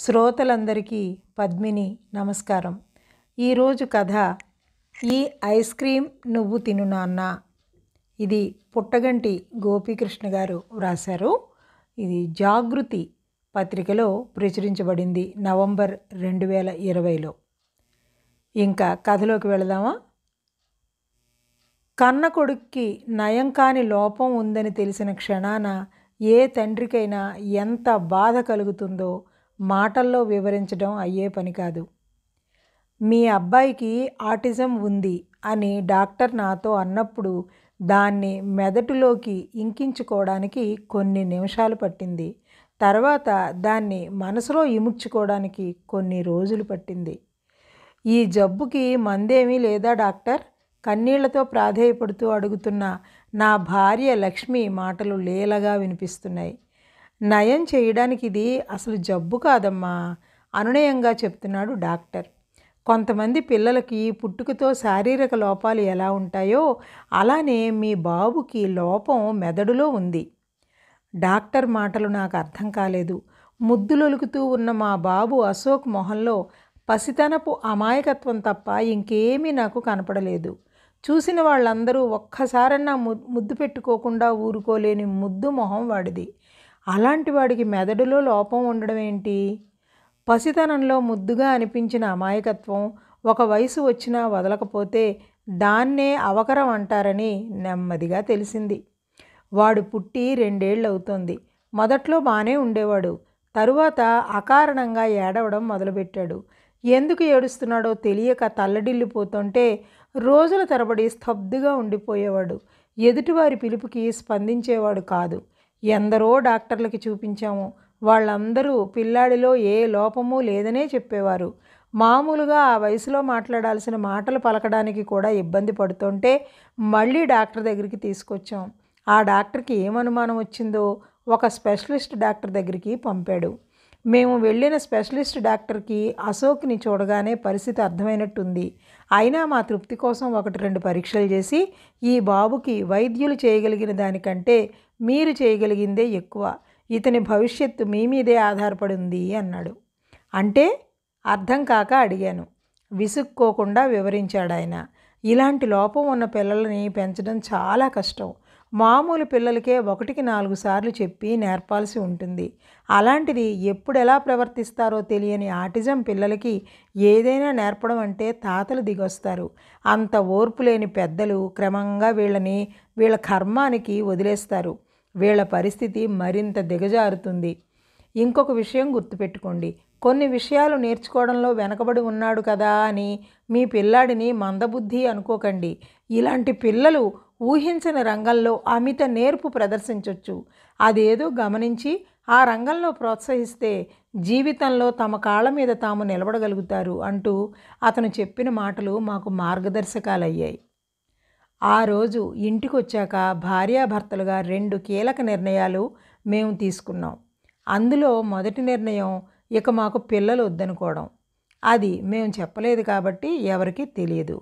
శ్రోతలందరికీ పద్మిని నమస్కారం ఈరోజు కథ ఈ ఐస్ క్రీం నువ్వు తిను నాన్న ఇది పుట్టగంటి గోపీకృష్ణ గారు వ్రాశారు ఇది జాగృతి పత్రికలో ప్రచురించబడింది నవంబర్ రెండు వేల ఇరవైలో ఇంకా కథలోకి వెళదామా కన్న కొడుక్కి నయం కాని లోపం ఉందని తెలిసిన క్షణాన ఏ తండ్రికైనా ఎంత బాధ కలుగుతుందో మాటల్లో వివరించడం అయ్యే పని కాదు మీ అబ్బాయికి ఆటిజం ఉంది అని డాక్టర్ నాతో అన్నప్పుడు దాన్ని మెదడులోకి ఇంకించుకోవడానికి కొన్ని నిమిషాలు పట్టింది తర్వాత దాన్ని మనసులో ఇముడ్చుకోవడానికి కొన్ని రోజులు పట్టింది ఈ జబ్బుకి మందేమీ లేదా డాక్టర్ కన్నీళ్లతో ప్రాధేయపడుతూ అడుగుతున్న నా భార్య లక్ష్మి మాటలు లేలగా వినిపిస్తున్నాయి నయం చేయడానికి ఇది అసలు జబ్బు కాదమ్మా అనునయంగా చెప్తున్నాడు డాక్టర్ కొంతమంది పిల్లలకి పుట్టుకతో శారీరక లోపాలు ఎలా ఉంటాయో అలానే మీ బాబుకి లోపం మెదడులో ఉంది డాక్టర్ మాటలు నాకు అర్థం కాలేదు ముద్దులొలుకుతూ ఉన్న మా బాబు అశోక్ మొహంలో పసితనపు అమాయకత్వం తప్ప ఇంకేమీ నాకు కనపడలేదు చూసిన వాళ్ళందరూ ఒక్కసారన్నా ముద్దు పెట్టుకోకుండా ఊరుకోలేని ముద్దు మొహం వాడిది అలాంటి వాడికి మెదడులో లోపం ఉండడం ఏంటి పసితనంలో ముద్దుగా అనిపించిన అమాయకత్వం ఒక వయసు వచ్చినా వదలకపోతే దాన్నే అవకరం అంటారని నెమ్మదిగా తెలిసింది వాడు పుట్టి అవుతోంది మొదట్లో బాగానే ఉండేవాడు తరువాత అకారణంగా ఏడవడం మొదలుపెట్టాడు ఎందుకు ఏడుస్తున్నాడో తెలియక తల్లడిల్లిపోతుంటే రోజుల తరబడి స్తబ్దుగా ఉండిపోయేవాడు ఎదుటివారి పిలుపుకి స్పందించేవాడు కాదు ఎందరో డాక్టర్లకి చూపించాము వాళ్ళందరూ పిల్లాడిలో ఏ లోపము లేదనే చెప్పేవారు మామూలుగా ఆ వయసులో మాట్లాడాల్సిన మాటలు పలకడానికి కూడా ఇబ్బంది పడుతుంటే మళ్ళీ డాక్టర్ దగ్గరికి తీసుకొచ్చాం ఆ డాక్టర్కి ఏమనుమానం వచ్చిందో ఒక స్పెషలిస్ట్ డాక్టర్ దగ్గరికి పంపాడు మేము వెళ్ళిన స్పెషలిస్ట్ డాక్టర్కి అశోక్ని చూడగానే పరిస్థితి అర్థమైనట్టుంది అయినా మా తృప్తి కోసం ఒకటి రెండు పరీక్షలు చేసి ఈ బాబుకి వైద్యులు చేయగలిగిన దానికంటే మీరు చేయగలిగిందే ఎక్కువ ఇతని భవిష్యత్తు మీ మీదే ఆధారపడి ఉంది అన్నాడు అంటే అర్థం కాక అడిగాను విసుక్కోకుండా వివరించాడు ఆయన ఇలాంటి లోపం ఉన్న పిల్లలని పెంచడం చాలా కష్టం మామూలు పిల్లలకే ఒకటికి నాలుగు సార్లు చెప్పి నేర్పాల్సి ఉంటుంది అలాంటిది ఎప్పుడు ఎలా ప్రవర్తిస్తారో తెలియని ఆటిజం పిల్లలకి ఏదైనా నేర్పడం అంటే తాతలు దిగొస్తారు అంత ఓర్పు లేని పెద్దలు క్రమంగా వీళ్ళని వీళ్ళ కర్మానికి వదిలేస్తారు వీళ్ల పరిస్థితి మరింత దిగజారుతుంది ఇంకొక విషయం గుర్తుపెట్టుకోండి కొన్ని విషయాలు నేర్చుకోవడంలో వెనకబడి ఉన్నాడు కదా అని మీ పిల్లాడిని మందబుద్ధి అనుకోకండి ఇలాంటి పిల్లలు ఊహించని రంగంలో అమిత నేర్పు ప్రదర్శించవచ్చు అదేదో గమనించి ఆ రంగంలో ప్రోత్సహిస్తే జీవితంలో తమ కాళ్ళ మీద తాము నిలబడగలుగుతారు అంటూ అతను చెప్పిన మాటలు మాకు మార్గదర్శకాలయ్యాయి ఆ రోజు ఇంటికొచ్చాక భార్యాభర్తలుగా రెండు కీలక నిర్ణయాలు మేము తీసుకున్నాం అందులో మొదటి నిర్ణయం ఇక మాకు పిల్లలు వద్దనుకోవడం అది మేము చెప్పలేదు కాబట్టి ఎవరికీ తెలియదు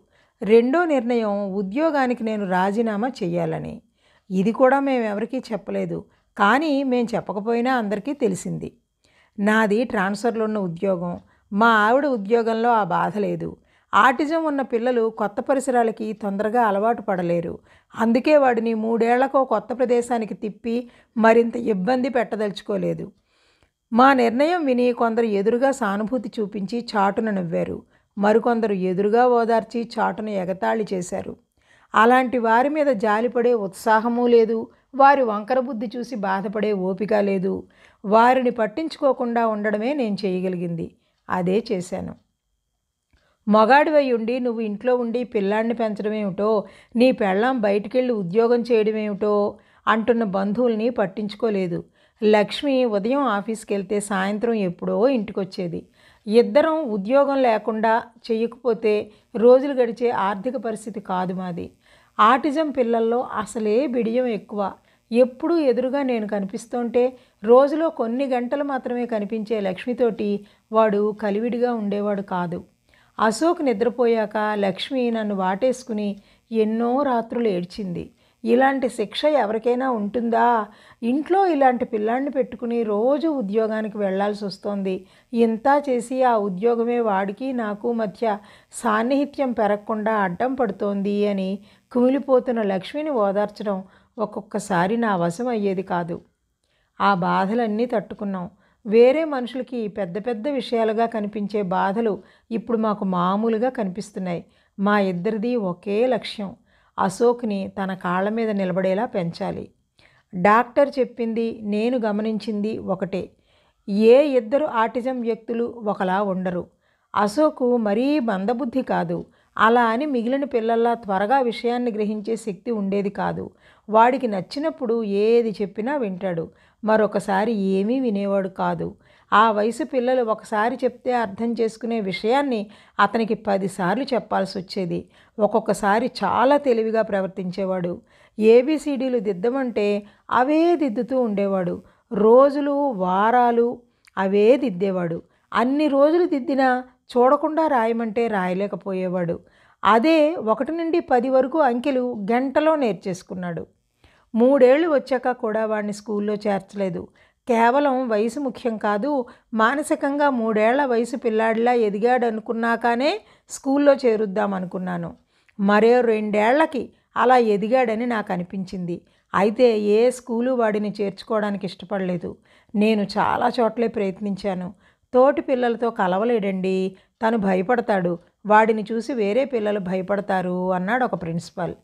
రెండో నిర్ణయం ఉద్యోగానికి నేను రాజీనామా చేయాలని ఇది కూడా మేము ఎవరికీ చెప్పలేదు కానీ మేము చెప్పకపోయినా అందరికీ తెలిసింది నాది ట్రాన్స్ఫర్లో ఉన్న ఉద్యోగం మా ఆవిడ ఉద్యోగంలో ఆ బాధ లేదు ఆటిజం ఉన్న పిల్లలు కొత్త పరిసరాలకి తొందరగా అలవాటు పడలేరు అందుకే వాడిని మూడేళ్లకో కొత్త ప్రదేశానికి తిప్పి మరింత ఇబ్బంది పెట్టదలుచుకోలేదు మా నిర్ణయం విని కొందరు ఎదురుగా సానుభూతి చూపించి చాటును నవ్వారు మరికొందరు ఎదురుగా ఓదార్చి చాటును ఎగతాళి చేశారు అలాంటి వారి మీద జాలిపడే ఉత్సాహమూ లేదు వారి వంకర బుద్ధి చూసి బాధపడే ఓపిక లేదు వారిని పట్టించుకోకుండా ఉండడమే నేను చేయగలిగింది అదే చేశాను మగాడివై ఉండి నువ్వు ఇంట్లో ఉండి పిల్లాడిని పెంచడమేమిటో నీ పెళ్ళాం బయటికెళ్ళి ఉద్యోగం చేయడమేమిటో అంటున్న బంధువుల్ని పట్టించుకోలేదు లక్ష్మి ఉదయం ఆఫీస్కి వెళ్తే సాయంత్రం ఎప్పుడో ఇంటికొచ్చేది ఇద్దరం ఉద్యోగం లేకుండా చేయకపోతే రోజులు గడిచే ఆర్థిక పరిస్థితి కాదు మాది ఆటిజం పిల్లల్లో అసలే బిడియం ఎక్కువ ఎప్పుడూ ఎదురుగా నేను కనిపిస్తుంటే రోజులో కొన్ని గంటలు మాత్రమే కనిపించే లక్ష్మితోటి వాడు కలివిడిగా ఉండేవాడు కాదు అశోక్ నిద్రపోయాక లక్ష్మి నన్ను వాటేసుకుని ఎన్నో రాత్రులు ఏడ్చింది ఇలాంటి శిక్ష ఎవరికైనా ఉంటుందా ఇంట్లో ఇలాంటి పిల్లాన్ని పెట్టుకుని రోజు ఉద్యోగానికి వెళ్లాల్సి వస్తోంది ఇంత చేసి ఆ ఉద్యోగమే వాడికి నాకు మధ్య సాన్నిహిత్యం పెరగకుండా అడ్డం పడుతోంది అని కుమిలిపోతున్న లక్ష్మిని ఓదార్చడం ఒక్కొక్కసారి నా వశం అయ్యేది కాదు ఆ బాధలన్నీ తట్టుకున్నాం వేరే మనుషులకి పెద్ద పెద్ద విషయాలుగా కనిపించే బాధలు ఇప్పుడు మాకు మామూలుగా కనిపిస్తున్నాయి మా ఇద్దరిది ఒకే లక్ష్యం అశోక్ని తన కాళ్ళ మీద నిలబడేలా పెంచాలి డాక్టర్ చెప్పింది నేను గమనించింది ఒకటే ఏ ఇద్దరు ఆటిజం వ్యక్తులు ఒకలా ఉండరు అశోకు మరీ మందబుద్ధి కాదు అలా అని మిగిలిన పిల్లల్లా త్వరగా విషయాన్ని గ్రహించే శక్తి ఉండేది కాదు వాడికి నచ్చినప్పుడు ఏది చెప్పినా వింటాడు మరొకసారి ఏమీ వినేవాడు కాదు ఆ వయసు పిల్లలు ఒకసారి చెప్తే అర్థం చేసుకునే విషయాన్ని అతనికి పదిసార్లు చెప్పాల్సి వచ్చేది ఒక్కొక్కసారి చాలా తెలివిగా ప్రవర్తించేవాడు ఏబిసిడీలు దిద్దమంటే అవే దిద్దుతూ ఉండేవాడు రోజులు వారాలు అవే దిద్దేవాడు అన్ని రోజులు దిద్దినా చూడకుండా రాయమంటే రాయలేకపోయేవాడు అదే ఒకటి నుండి పది వరకు అంకెలు గంటలో నేర్చేసుకున్నాడు మూడేళ్లు వచ్చాక కూడా వాడిని స్కూల్లో చేర్చలేదు కేవలం వయసు ముఖ్యం కాదు మానసికంగా మూడేళ్ల వయసు పిల్లాడిలా ఎదిగాడు ఎదిగాడనుకున్నాకనే స్కూల్లో చేరుద్దామనుకున్నాను మరో రెండేళ్లకి అలా ఎదిగాడని నాకు అనిపించింది అయితే ఏ స్కూలు వాడిని చేర్చుకోవడానికి ఇష్టపడలేదు నేను చాలా చోట్లే ప్రయత్నించాను తోటి పిల్లలతో కలవలేడండి తను భయపడతాడు వాడిని చూసి వేరే పిల్లలు భయపడతారు అన్నాడు ఒక ప్రిన్సిపల్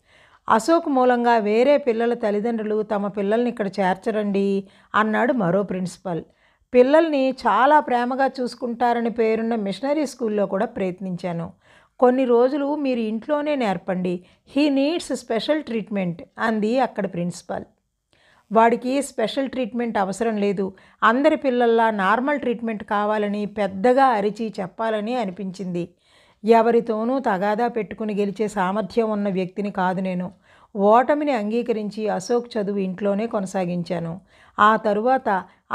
అశోక్ మూలంగా వేరే పిల్లల తల్లిదండ్రులు తమ పిల్లల్ని ఇక్కడ చేర్చరండి అన్నాడు మరో ప్రిన్సిపల్ పిల్లల్ని చాలా ప్రేమగా చూసుకుంటారని పేరున్న మిషనరీ స్కూల్లో కూడా ప్రయత్నించాను కొన్ని రోజులు మీరు ఇంట్లోనే నేర్పండి హీ నీడ్స్ స్పెషల్ ట్రీట్మెంట్ అంది అక్కడ ప్రిన్సిపల్ వాడికి స్పెషల్ ట్రీట్మెంట్ అవసరం లేదు అందరి పిల్లల్లా నార్మల్ ట్రీట్మెంట్ కావాలని పెద్దగా అరిచి చెప్పాలని అనిపించింది ఎవరితోనూ తగాదా పెట్టుకుని గెలిచే సామర్థ్యం ఉన్న వ్యక్తిని కాదు నేను ఓటమిని అంగీకరించి అశోక్ చదువు ఇంట్లోనే కొనసాగించాను ఆ తరువాత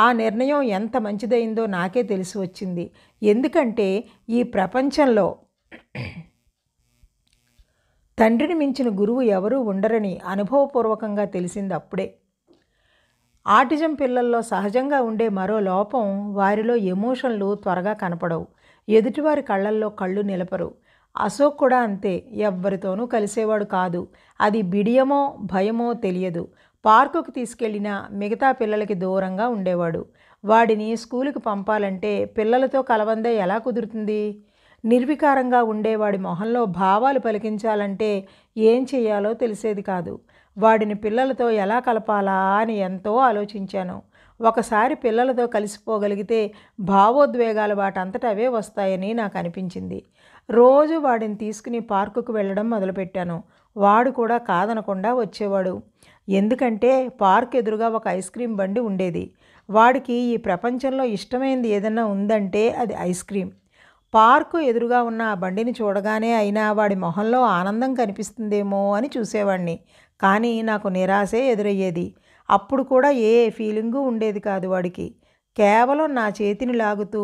ఆ నిర్ణయం ఎంత మంచిదైందో నాకే తెలిసి వచ్చింది ఎందుకంటే ఈ ప్రపంచంలో తండ్రిని మించిన గురువు ఎవరూ ఉండరని అనుభవపూర్వకంగా తెలిసింది అప్పుడే ఆటిజం పిల్లల్లో సహజంగా ఉండే మరో లోపం వారిలో ఎమోషన్లు త్వరగా కనపడవు ఎదుటివారి కళ్ళల్లో కళ్ళు నిలపరు అశోక్ కూడా అంతే ఎవ్వరితోనూ కలిసేవాడు కాదు అది బిడియమో భయమో తెలియదు పార్కుకు తీసుకెళ్లిన మిగతా పిల్లలకి దూరంగా ఉండేవాడు వాడిని స్కూలుకు పంపాలంటే పిల్లలతో కలవందే ఎలా కుదురుతుంది నిర్వికారంగా ఉండేవాడి మొహంలో భావాలు పలికించాలంటే ఏం చేయాలో తెలిసేది కాదు వాడిని పిల్లలతో ఎలా కలపాలా అని ఎంతో ఆలోచించాను ఒకసారి పిల్లలతో కలిసిపోగలిగితే భావోద్వేగాల వాటంతట అవే వస్తాయని నాకు అనిపించింది రోజు వాడిని తీసుకుని పార్కుకు వెళ్ళడం మొదలుపెట్టాను వాడు కూడా కాదనకుండా వచ్చేవాడు ఎందుకంటే పార్క్ ఎదురుగా ఒక ఐస్ క్రీమ్ బండి ఉండేది వాడికి ఈ ప్రపంచంలో ఇష్టమైనది ఏదైనా ఉందంటే అది ఐస్ క్రీమ్ పార్కు ఎదురుగా ఉన్న ఆ బండిని చూడగానే అయినా వాడి మొహంలో ఆనందం కనిపిస్తుందేమో అని చూసేవాడిని కానీ నాకు నిరాశే ఎదురయ్యేది అప్పుడు కూడా ఏ ఫీలింగు ఉండేది కాదు వాడికి కేవలం నా చేతిని లాగుతూ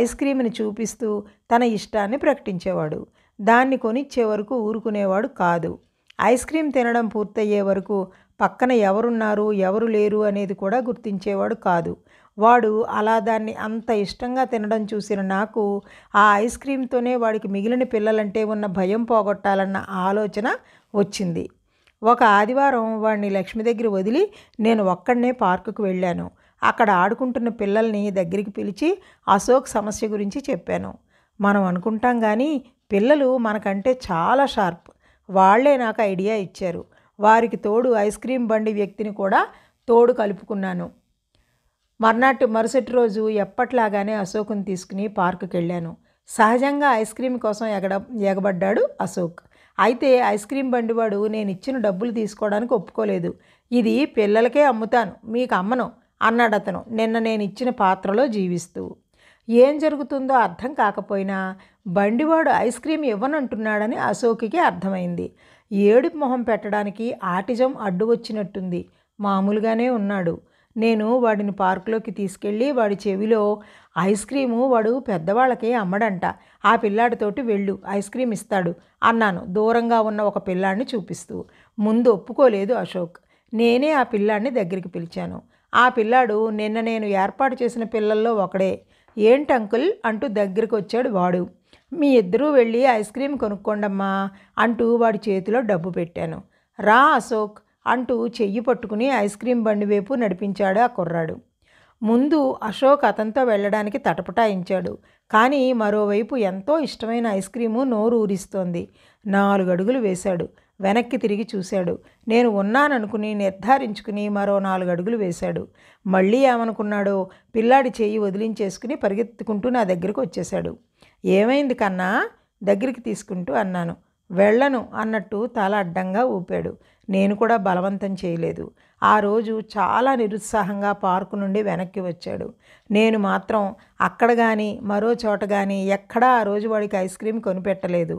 ఐస్ క్రీమ్ని చూపిస్తూ తన ఇష్టాన్ని ప్రకటించేవాడు దాన్ని కొనిచ్చే వరకు ఊరుకునేవాడు కాదు ఐస్ క్రీమ్ తినడం పూర్తయ్యే వరకు పక్కన ఎవరున్నారు ఎవరు లేరు అనేది కూడా గుర్తించేవాడు కాదు వాడు అలా దాన్ని అంత ఇష్టంగా తినడం చూసిన నాకు ఆ ఐస్ క్రీమ్తోనే వాడికి మిగిలిన పిల్లలంటే ఉన్న భయం పోగొట్టాలన్న ఆలోచన వచ్చింది ఒక ఆదివారం వాడిని లక్ష్మి దగ్గర వదిలి నేను ఒక్కడనే పార్కుకు వెళ్ళాను అక్కడ ఆడుకుంటున్న పిల్లల్ని దగ్గరికి పిలిచి అశోక్ సమస్య గురించి చెప్పాను మనం అనుకుంటాం కానీ పిల్లలు మనకంటే చాలా షార్ప్ వాళ్లే నాకు ఐడియా ఇచ్చారు వారికి తోడు ఐస్ క్రీమ్ బండి వ్యక్తిని కూడా తోడు కలుపుకున్నాను మర్నాటి మరుసటి రోజు ఎప్పట్లాగానే అశోక్ని తీసుకుని పార్కుకి వెళ్ళాను సహజంగా ఐస్ క్రీమ్ కోసం ఎగడ ఎగబడ్డాడు అశోక్ అయితే ఐస్ క్రీమ్ బండివాడు నేను ఇచ్చిన డబ్బులు తీసుకోవడానికి ఒప్పుకోలేదు ఇది పిల్లలకే అమ్ముతాను మీకు అమ్మను అన్నాడు అతను నిన్న నేను ఇచ్చిన పాత్రలో జీవిస్తూ ఏం జరుగుతుందో అర్థం కాకపోయినా బండివాడు ఐస్ క్రీమ్ ఇవ్వనంటున్నాడని అశోక్కి అర్థమైంది ఏడుపు మొహం పెట్టడానికి ఆటిజం అడ్డు వచ్చినట్టుంది మామూలుగానే ఉన్నాడు నేను వాడిని పార్కులోకి తీసుకెళ్ళి వాడి చెవిలో ఐస్ క్రీము వాడు పెద్దవాళ్ళకే అమ్మడంట ఆ పిల్లాడితోటి వెళ్ళు ఐస్ క్రీమ్ ఇస్తాడు అన్నాను దూరంగా ఉన్న ఒక పిల్లాడిని చూపిస్తూ ముందు ఒప్పుకోలేదు అశోక్ నేనే ఆ పిల్లాడిని దగ్గరికి పిలిచాను ఆ పిల్లాడు నిన్న నేను ఏర్పాటు చేసిన పిల్లల్లో ఒకడే ఏంటంకుల్ అంటూ దగ్గరికి వచ్చాడు వాడు మీ ఇద్దరూ వెళ్ళి ఐస్ క్రీమ్ కొనుక్కోండమ్మా అంటూ వాడి చేతిలో డబ్బు పెట్టాను రా అశోక్ అంటూ చెయ్యి పట్టుకుని ఐస్ క్రీం బండి వైపు నడిపించాడు ఆ కుర్రాడు ముందు అశోక్ అతనితో వెళ్ళడానికి తటపటాయించాడు కానీ మరోవైపు ఎంతో ఇష్టమైన ఐస్ క్రీము నోరు ఊరిస్తోంది నాలుగు అడుగులు వేశాడు వెనక్కి తిరిగి చూశాడు నేను ఉన్నాననుకుని నిర్ధారించుకుని మరో నాలుగు అడుగులు వేశాడు మళ్ళీ ఏమనుకున్నాడో పిల్లాడి చేయి వదిలించేసుకుని పరిగెత్తుకుంటూ నా దగ్గరికి వచ్చేశాడు ఏమైంది కన్నా దగ్గరికి తీసుకుంటూ అన్నాను వెళ్ళను అన్నట్టు తల అడ్డంగా ఊపాడు నేను కూడా బలవంతం చేయలేదు ఆ రోజు చాలా నిరుత్సాహంగా పార్కు నుండి వెనక్కి వచ్చాడు నేను మాత్రం అక్కడ కానీ మరో చోట కానీ ఎక్కడా ఆ రోజు వాడికి ఐస్ క్రీమ్ కొనిపెట్టలేదు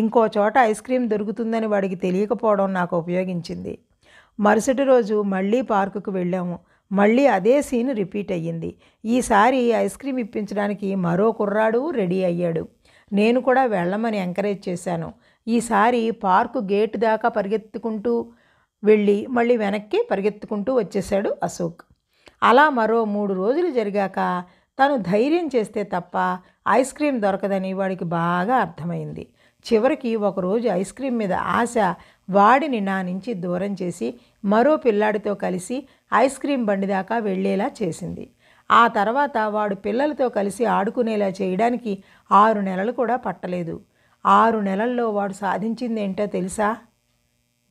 ఇంకో చోట ఐస్ క్రీమ్ దొరుకుతుందని వాడికి తెలియకపోవడం నాకు ఉపయోగించింది మరుసటి రోజు మళ్ళీ పార్కుకు వెళ్ళాము మళ్ళీ అదే సీన్ రిపీట్ అయ్యింది ఈసారి ఐస్ క్రీమ్ ఇప్పించడానికి మరో కుర్రాడు రెడీ అయ్యాడు నేను కూడా వెళ్ళమని ఎంకరేజ్ చేశాను ఈసారి పార్కు గేటు దాకా పరిగెత్తుకుంటూ వెళ్ళి మళ్ళీ వెనక్కి పరిగెత్తుకుంటూ వచ్చేశాడు అశోక్ అలా మరో మూడు రోజులు జరిగాక తను ధైర్యం చేస్తే తప్ప ఐస్ క్రీం దొరకదని వాడికి బాగా అర్థమైంది చివరికి ఒకరోజు ఐస్ క్రీం మీద ఆశ వాడిని నా నుంచి దూరం చేసి మరో పిల్లాడితో కలిసి ఐస్ క్రీం బండి దాకా వెళ్ళేలా చేసింది ఆ తర్వాత వాడు పిల్లలతో కలిసి ఆడుకునేలా చేయడానికి ఆరు నెలలు కూడా పట్టలేదు ఆరు నెలల్లో వాడు సాధించింది ఏంటో తెలుసా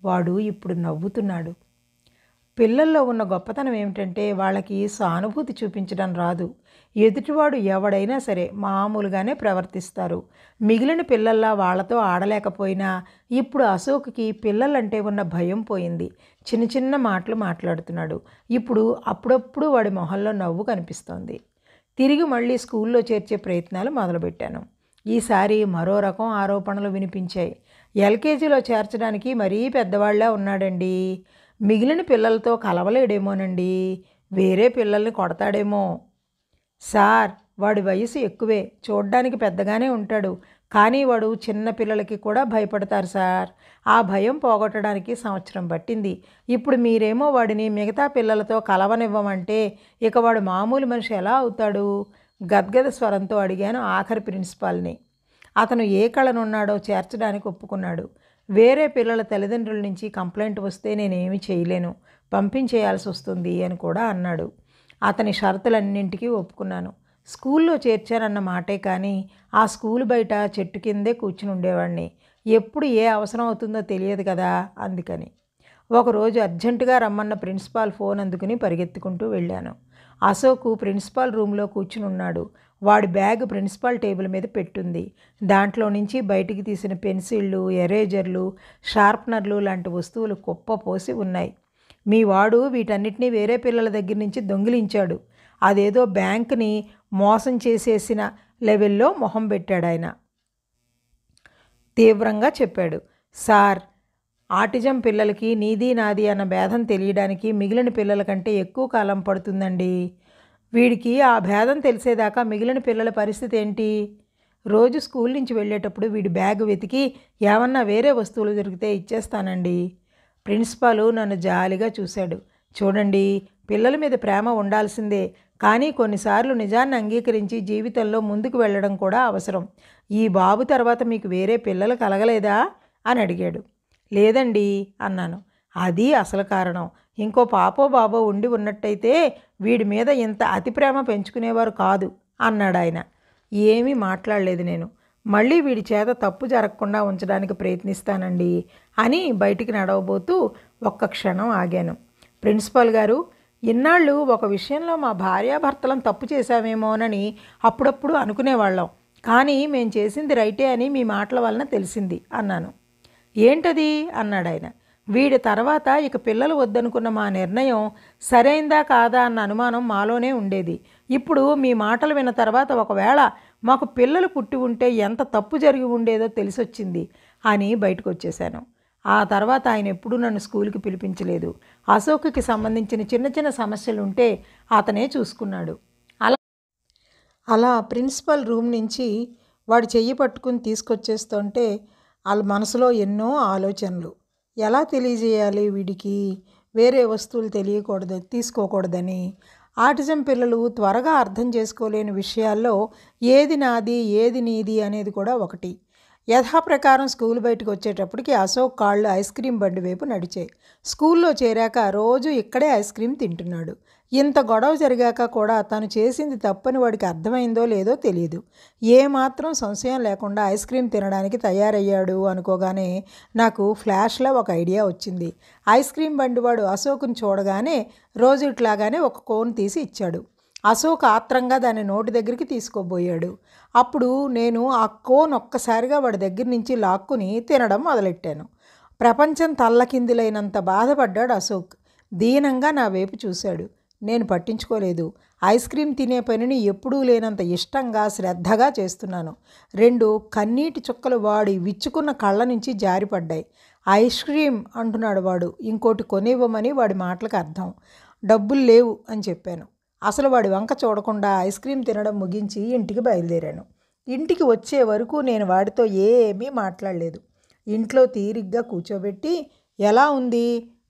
వాడు ఇప్పుడు నవ్వుతున్నాడు పిల్లల్లో ఉన్న గొప్పతనం ఏమిటంటే వాళ్ళకి సానుభూతి చూపించడం రాదు ఎదుటివాడు ఎవడైనా సరే మామూలుగానే ప్రవర్తిస్తారు మిగిలిన పిల్లల్లా వాళ్ళతో ఆడలేకపోయినా ఇప్పుడు అశోక్కి పిల్లలంటే ఉన్న భయం పోయింది చిన్న చిన్న మాటలు మాట్లాడుతున్నాడు ఇప్పుడు అప్పుడప్పుడు వాడి మొహంలో నవ్వు కనిపిస్తోంది తిరిగి మళ్ళీ స్కూల్లో చేర్చే ప్రయత్నాలు మొదలుపెట్టాను ఈసారి మరో రకం ఆరోపణలు వినిపించాయి ఎల్కేజీలో చేర్చడానికి మరీ పెద్దవాళ్లే ఉన్నాడండి మిగిలిన పిల్లలతో కలవలేడేమోనండి వేరే పిల్లల్ని కొడతాడేమో సార్ వాడి వయసు ఎక్కువే చూడ్డానికి పెద్దగానే ఉంటాడు కానీ వాడు చిన్న పిల్లలకి కూడా భయపడతారు సార్ ఆ భయం పోగొట్టడానికి సంవత్సరం పట్టింది ఇప్పుడు మీరేమో వాడిని మిగతా పిల్లలతో కలవనివ్వమంటే ఇక వాడు మామూలు మనిషి ఎలా అవుతాడు గద్గద స్వరంతో అడిగాను ఆఖరి ప్రిన్సిపాల్ని అతను ఏ కళనున్నాడో చేర్చడానికి ఒప్పుకున్నాడు వేరే పిల్లల తల్లిదండ్రుల నుంచి కంప్లైంట్ వస్తే నేనేమి చేయలేను పంపించేయాల్సి వస్తుంది అని కూడా అన్నాడు అతని షరతులన్నింటికీ ఒప్పుకున్నాను స్కూల్లో చేర్చారన్న మాటే కానీ ఆ స్కూల్ బయట చెట్టు కిందే కూర్చుని ఉండేవాడిని ఎప్పుడు ఏ అవసరం అవుతుందో తెలియదు కదా అందుకని ఒకరోజు అర్జెంటుగా రమ్మన్న ప్రిన్సిపాల్ ఫోన్ అందుకుని పరిగెత్తుకుంటూ వెళ్ళాను అశోకు ప్రిన్సిపాల్ రూమ్లో ఉన్నాడు వాడి బ్యాగ్ ప్రిన్సిపాల్ టేబుల్ మీద పెట్టుంది దాంట్లో నుంచి బయటికి తీసిన పెన్సిళ్ళు ఎరేజర్లు షార్ప్నర్లు లాంటి వస్తువులు కుప్ప పోసి ఉన్నాయి మీ వాడు వీటన్నిటినీ వేరే పిల్లల దగ్గర నుంచి దొంగిలించాడు అదేదో బ్యాంక్ని మోసం చేసేసిన లెవెల్లో మొహం పెట్టాడు ఆయన తీవ్రంగా చెప్పాడు సార్ ఆటిజం పిల్లలకి నీది నాది అన్న భేదం తెలియడానికి మిగిలిన పిల్లల కంటే ఎక్కువ కాలం పడుతుందండి వీడికి ఆ భేదం తెలిసేదాకా మిగిలిన పిల్లల పరిస్థితి ఏంటి రోజు స్కూల్ నుంచి వెళ్ళేటప్పుడు వీడి బ్యాగ్ వెతికి ఏమన్నా వేరే వస్తువులు దొరికితే ఇచ్చేస్తానండి ప్రిన్సిపాల్ నన్ను జాలిగా చూశాడు చూడండి పిల్లల మీద ప్రేమ ఉండాల్సిందే కానీ కొన్నిసార్లు నిజాన్ని అంగీకరించి జీవితంలో ముందుకు వెళ్ళడం కూడా అవసరం ఈ బాబు తర్వాత మీకు వేరే పిల్లలు కలగలేదా అని అడిగాడు లేదండి అన్నాను అది అసలు కారణం ఇంకో పాపో బాబో ఉండి ఉన్నట్టయితే వీడి మీద ఇంత అతిప్రేమ పెంచుకునేవారు కాదు అన్నాడు ఆయన ఏమీ మాట్లాడలేదు నేను మళ్ళీ వీడి చేత తప్పు జరగకుండా ఉంచడానికి ప్రయత్నిస్తానండి అని బయటికి నడవబోతూ ఒక్క క్షణం ఆగాను ప్రిన్సిపాల్ గారు ఇన్నాళ్ళు ఒక విషయంలో మా భార్యాభర్తలం తప్పు చేశామేమోనని అప్పుడప్పుడు అనుకునేవాళ్ళం కానీ మేము చేసింది రైటే అని మీ మాటల వలన తెలిసింది అన్నాను ఏంటది అన్నాడు ఆయన వీడి తర్వాత ఇక పిల్లలు వద్దనుకున్న మా నిర్ణయం సరైందా కాదా అన్న అనుమానం మాలోనే ఉండేది ఇప్పుడు మీ మాటలు విన్న తర్వాత ఒకవేళ మాకు పిల్లలు పుట్టి ఉంటే ఎంత తప్పు జరిగి ఉండేదో తెలిసొచ్చింది అని బయటకు వచ్చేశాను ఆ తర్వాత ఆయన ఎప్పుడూ నన్ను స్కూల్కి పిలిపించలేదు అశోక్కి సంబంధించిన చిన్న చిన్న సమస్యలు ఉంటే అతనే చూసుకున్నాడు అలా అలా ప్రిన్సిపల్ రూమ్ నుంచి వాడు చెయ్యి పట్టుకుని తీసుకొచ్చేస్తుంటే వాళ్ళ మనసులో ఎన్నో ఆలోచనలు ఎలా తెలియజేయాలి వీడికి వేరే వస్తువులు తెలియకూడదు తీసుకోకూడదని ఆటిజం పిల్లలు త్వరగా అర్థం చేసుకోలేని విషయాల్లో ఏది నాది ఏది నీది అనేది కూడా ఒకటి యథాప్రకారం స్కూల్ బయటకు వచ్చేటప్పటికి అశోక్ కాళ్ళు ఐస్ క్రీమ్ బండి వైపు నడిచాయి స్కూల్లో చేరాక రోజు ఇక్కడే ఐస్ క్రీమ్ తింటున్నాడు ఇంత గొడవ జరిగాక కూడా తను చేసింది తప్పని వాడికి అర్థమైందో లేదో తెలియదు ఏమాత్రం సంశయం లేకుండా ఐస్ క్రీమ్ తినడానికి తయారయ్యాడు అనుకోగానే నాకు ఫ్లాష్లో ఒక ఐడియా వచ్చింది ఐస్ క్రీమ్ బండివాడు అశోక్ను చూడగానే రోజు ఇట్లాగానే ఒక కోన్ తీసి ఇచ్చాడు అశోక్ ఆత్రంగా దాని నోటి దగ్గరికి తీసుకోబోయాడు అప్పుడు నేను ఆ కోన్ ఒక్కసారిగా వాడి దగ్గర నుంచి లాక్కుని తినడం మొదలెట్టాను ప్రపంచం తల్లకిందులైనంత బాధపడ్డాడు అశోక్ దీనంగా నా వైపు చూశాడు నేను పట్టించుకోలేదు ఐస్ క్రీమ్ తినే పనిని ఎప్పుడూ లేనంత ఇష్టంగా శ్రద్ధగా చేస్తున్నాను రెండు కన్నీటి చుక్కలు వాడి విచ్చుకున్న కళ్ళ నుంచి జారిపడ్డాయి ఐస్ క్రీమ్ అంటున్నాడు వాడు ఇంకోటి కొనివ్వమని వాడి మాటలకు అర్థం డబ్బులు లేవు అని చెప్పాను అసలు వాడి వంక చూడకుండా ఐస్ క్రీమ్ తినడం ముగించి ఇంటికి బయలుదేరాను ఇంటికి వచ్చే వరకు నేను వాడితో ఏమీ మాట్లాడలేదు ఇంట్లో తీరిగ్గా కూర్చోబెట్టి ఎలా ఉంది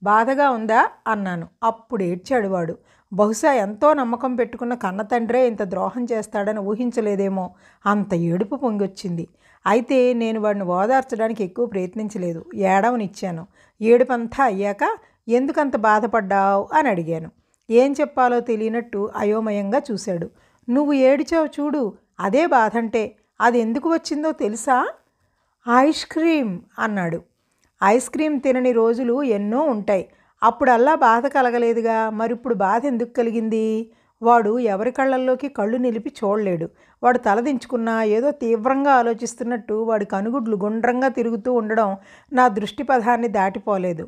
బాధగా ఉందా అన్నాను అప్పుడు ఏడ్చాడు వాడు బహుశా ఎంతో నమ్మకం పెట్టుకున్న కన్నతండ్రే ఇంత ద్రోహం చేస్తాడని ఊహించలేదేమో అంత ఏడుపు పొంగొచ్చింది అయితే నేను వాడిని ఓదార్చడానికి ఎక్కువ ప్రయత్నించలేదు ఏడవనిచ్చాను ఏడుపంతా అయ్యాక ఎందుకంత బాధపడ్డావు అని అడిగాను ఏం చెప్పాలో తెలియనట్టు అయోమయంగా చూశాడు నువ్వు ఏడిచావు చూడు అదే బాధ అంటే అది ఎందుకు వచ్చిందో తెలుసా ఐస్ క్రీమ్ అన్నాడు ఐస్ క్రీమ్ తినని రోజులు ఎన్నో ఉంటాయి అప్పుడల్లా బాధ కలగలేదుగా మరిప్పుడు బాధ ఎందుకు కలిగింది వాడు ఎవరి కళ్ళల్లోకి కళ్ళు నిలిపి చూడలేడు వాడు తలదించుకున్నా ఏదో తీవ్రంగా ఆలోచిస్తున్నట్టు వాడి కనుగుడ్లు గుండ్రంగా తిరుగుతూ ఉండడం నా దృష్టి పథాన్ని దాటిపోలేదు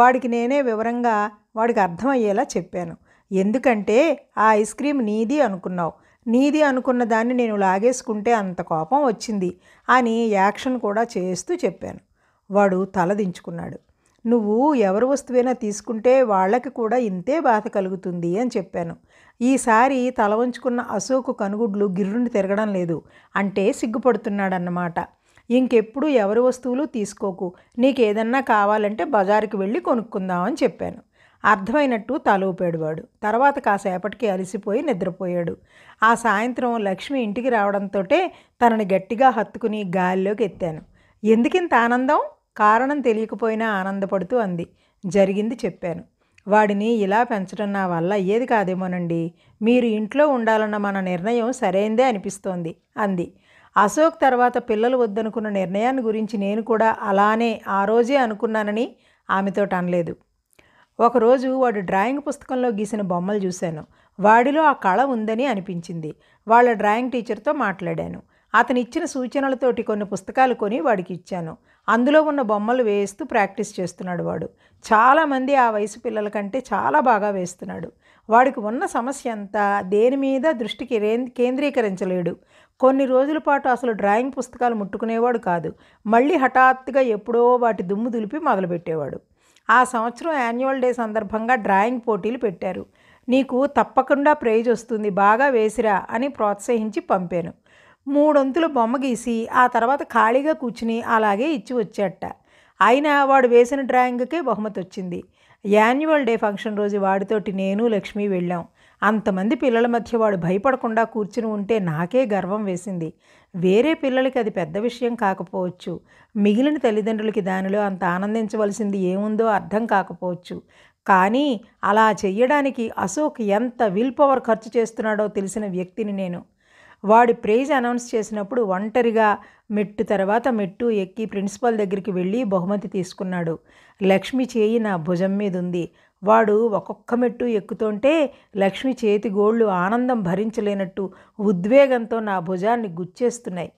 వాడికి నేనే వివరంగా వాడికి అర్థమయ్యేలా చెప్పాను ఎందుకంటే ఆ ఐస్ క్రీమ్ నీది అనుకున్నావు నీది అనుకున్న దాన్ని నేను లాగేసుకుంటే అంత కోపం వచ్చింది అని యాక్షన్ కూడా చేస్తూ చెప్పాను వాడు తలదించుకున్నాడు నువ్వు ఎవరు వస్తువైనా తీసుకుంటే వాళ్ళకి కూడా ఇంతే బాధ కలుగుతుంది అని చెప్పాను ఈసారి తల వంచుకున్న అశోకు కనుగుడ్లు గిర్రుని తిరగడం లేదు అంటే సిగ్గుపడుతున్నాడన్నమాట ఇంకెప్పుడు ఎవరి వస్తువులు తీసుకోకు నీకేదన్నా కావాలంటే బజారుకి వెళ్ళి కొనుక్కుందామని చెప్పాను అర్థమైనట్టు వాడు తర్వాత కాసేపటికి అలసిపోయి నిద్రపోయాడు ఆ సాయంత్రం లక్ష్మి ఇంటికి రావడంతో తనని గట్టిగా హత్తుకుని గాలిలోకి ఎత్తాను ఎందుకింత ఆనందం కారణం తెలియకపోయినా ఆనందపడుతూ అంది జరిగింది చెప్పాను వాడిని ఇలా పెంచడం నా వల్ల ఏది కాదేమోనండి మీరు ఇంట్లో ఉండాలన్న మన నిర్ణయం సరైందే అనిపిస్తోంది అంది అశోక్ తర్వాత పిల్లలు వద్దనుకున్న నిర్ణయాన్ని గురించి నేను కూడా అలానే ఆ రోజే అనుకున్నానని ఆమెతో అనలేదు ఒకరోజు వాడు డ్రాయింగ్ పుస్తకంలో గీసిన బొమ్మలు చూశాను వాడిలో ఆ కళ ఉందని అనిపించింది వాళ్ళ డ్రాయింగ్ టీచర్తో మాట్లాడాను అతనిచ్చిన సూచనలతోటి కొన్ని పుస్తకాలు కొని వాడికి ఇచ్చాను అందులో ఉన్న బొమ్మలు వేస్తూ ప్రాక్టీస్ చేస్తున్నాడు వాడు చాలామంది ఆ వయసు పిల్లల కంటే చాలా బాగా వేస్తున్నాడు వాడికి ఉన్న సమస్య అంతా దేని మీద దృష్టికి కేంద్రీకరించలేడు కొన్ని రోజుల పాటు అసలు డ్రాయింగ్ పుస్తకాలు ముట్టుకునేవాడు కాదు మళ్ళీ హఠాత్తుగా ఎప్పుడో వాటి దుమ్ము దులిపి మొదలుపెట్టేవాడు ఆ సంవత్సరం యాన్యువల్ డే సందర్భంగా డ్రాయింగ్ పోటీలు పెట్టారు నీకు తప్పకుండా ప్రైజ్ వస్తుంది బాగా వేసిరా అని ప్రోత్సహించి పంపాను మూడొంతుల బొమ్మ గీసి ఆ తర్వాత ఖాళీగా కూర్చుని అలాగే ఇచ్చి వచ్చాట అయినా వాడు వేసిన డ్రాయింగ్కే బహుమతి వచ్చింది యాన్యువల్ డే ఫంక్షన్ రోజు వాడితోటి నేను లక్ష్మి వెళ్ళాం అంతమంది పిల్లల మధ్య వాడు భయపడకుండా కూర్చుని ఉంటే నాకే గర్వం వేసింది వేరే పిల్లలకి అది పెద్ద విషయం కాకపోవచ్చు మిగిలిన తల్లిదండ్రులకి దానిలో అంత ఆనందించవలసింది ఏముందో అర్థం కాకపోవచ్చు కానీ అలా చెయ్యడానికి అశోక్ ఎంత విల్ పవర్ ఖర్చు చేస్తున్నాడో తెలిసిన వ్యక్తిని నేను వాడి ప్రైజ్ అనౌన్స్ చేసినప్పుడు ఒంటరిగా మెట్టు తర్వాత మెట్టు ఎక్కి ప్రిన్సిపాల్ దగ్గరికి వెళ్ళి బహుమతి తీసుకున్నాడు లక్ష్మి చేయి నా భుజం మీద ఉంది వాడు ఒక్కొక్క మెట్టు ఎక్కుతుంటే లక్ష్మి చేతి గోళ్ళు ఆనందం భరించలేనట్టు ఉద్వేగంతో నా భుజాన్ని గుచ్చేస్తున్నాయి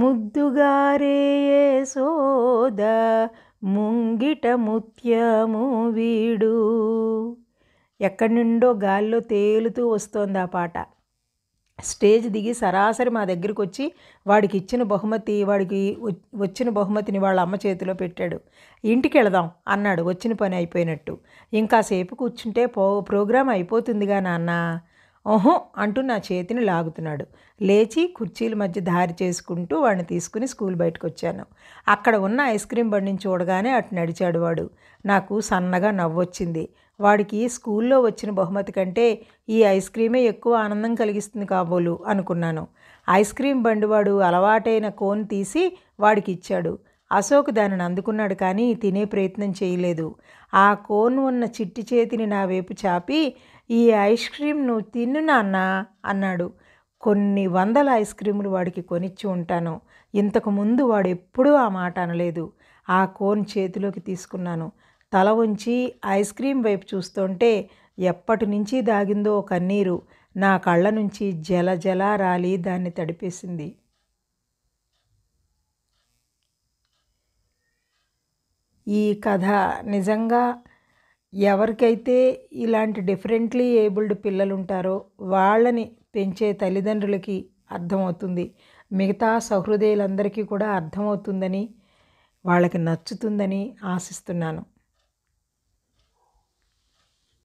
ముద్దుగారే సోద ముంగిట ముత్యము వీడు ఎక్కడి నుండో గాల్లో తేలుతూ వస్తోంది ఆ పాట స్టేజ్ దిగి సరాసరి మా దగ్గరికి వచ్చి వాడికి ఇచ్చిన బహుమతి వాడికి వచ్చిన బహుమతిని వాళ్ళ అమ్మ చేతిలో పెట్టాడు ఇంటికి వెళదాం అన్నాడు వచ్చిన పని అయిపోయినట్టు ఇంకాసేపు కూర్చుంటే పో ప్రోగ్రాం అయిపోతుందిగా నాన్న ఓహో అంటూ నా చేతిని లాగుతున్నాడు లేచి కుర్చీల మధ్య దారి చేసుకుంటూ వాడిని తీసుకుని స్కూల్ బయటకు వచ్చాను అక్కడ ఉన్న ఐస్ క్రీమ్ బండిని చూడగానే అటు నడిచాడు వాడు నాకు సన్నగా నవ్వొచ్చింది వాడికి స్కూల్లో వచ్చిన బహుమతి కంటే ఈ ఐస్ క్రీమే ఎక్కువ ఆనందం కలిగిస్తుంది కాబోలు అనుకున్నాను ఐస్ క్రీమ్ బండి వాడు అలవాటైన కోన్ తీసి వాడికి ఇచ్చాడు అశోక్ దానిని అందుకున్నాడు కానీ తినే ప్రయత్నం చేయలేదు ఆ కోన్ ఉన్న చిట్టి చేతిని నా వైపు చాపి ఈ ఐస్ క్రీమ్ నువ్వు తిన్ను నాన్న అన్నాడు కొన్ని వందల ఐస్ క్రీములు వాడికి కొనిచ్చి ఉంటాను ఇంతకుముందు వాడు ఎప్పుడూ ఆ మాట అనలేదు ఆ కోన్ చేతిలోకి తీసుకున్నాను తల ఉంచి ఐస్ క్రీం వైపు చూస్తుంటే ఎప్పటి నుంచి దాగిందో కన్నీరు నా కళ్ళ నుంచి జల జల రాలి దాన్ని తడిపేసింది ఈ కథ నిజంగా ఎవరికైతే ఇలాంటి డిఫరెంట్లీ ఏబుల్డ్ పిల్లలు ఉంటారో వాళ్ళని పెంచే తల్లిదండ్రులకి అర్థమవుతుంది మిగతా సహృదయులందరికీ కూడా అర్థమవుతుందని వాళ్ళకి నచ్చుతుందని ఆశిస్తున్నాను